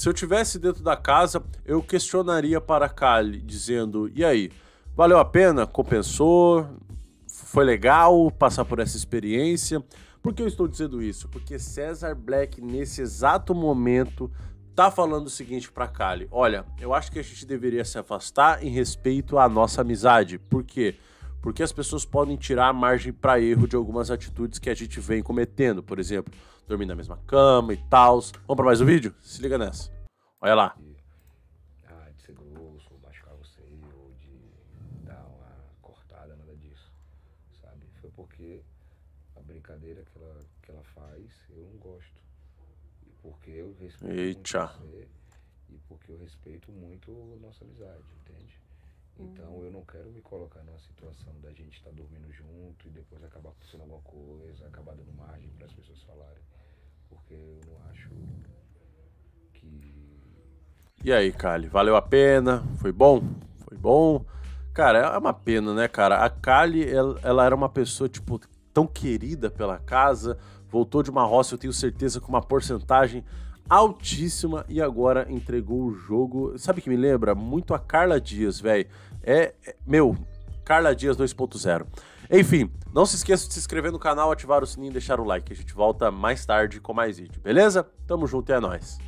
Se eu tivesse dentro da casa, eu questionaria para a Kali, dizendo: e aí, valeu a pena? Compensou? Foi legal passar por essa experiência? Por que eu estou dizendo isso? Porque César Black, nesse exato momento, tá falando o seguinte para Kali: olha, eu acho que a gente deveria se afastar em respeito à nossa amizade. Por quê? Porque porque as pessoas podem tirar a margem para erro de algumas atitudes que a gente vem cometendo, por exemplo, dormir na mesma cama e tal. Vamos para mais um vídeo? Se liga nessa. Olha lá. Ah, de ser grosso, ou machucar você, ou de dar uma cortada, nada disso, sabe? Foi porque a brincadeira que ela, que ela faz, eu não gosto. E porque eu respeito Eita. muito você, e porque eu respeito muito a nossa amizade, entende? Então uhum. eu não quero me colocar numa situação da gente estar tá dormindo junto e depois acabar acontecendo alguma coisa, acabar dando margem para as pessoas falarem. Porque eu não acho que. E aí, Kali, valeu a pena? Foi bom? Foi bom? Cara, é uma pena, né, cara? A Kali, ela, ela era uma pessoa, tipo, tão querida pela casa, voltou de uma roça, eu tenho certeza, com uma porcentagem altíssima e agora entregou o jogo. Sabe que me lembra? Muito a Carla Dias, velho. É, é, meu, Carla Dias 2.0. Enfim, não se esqueça de se inscrever no canal, ativar o sininho e deixar o like. A gente volta mais tarde com mais vídeo, beleza? Tamo junto e é nóis.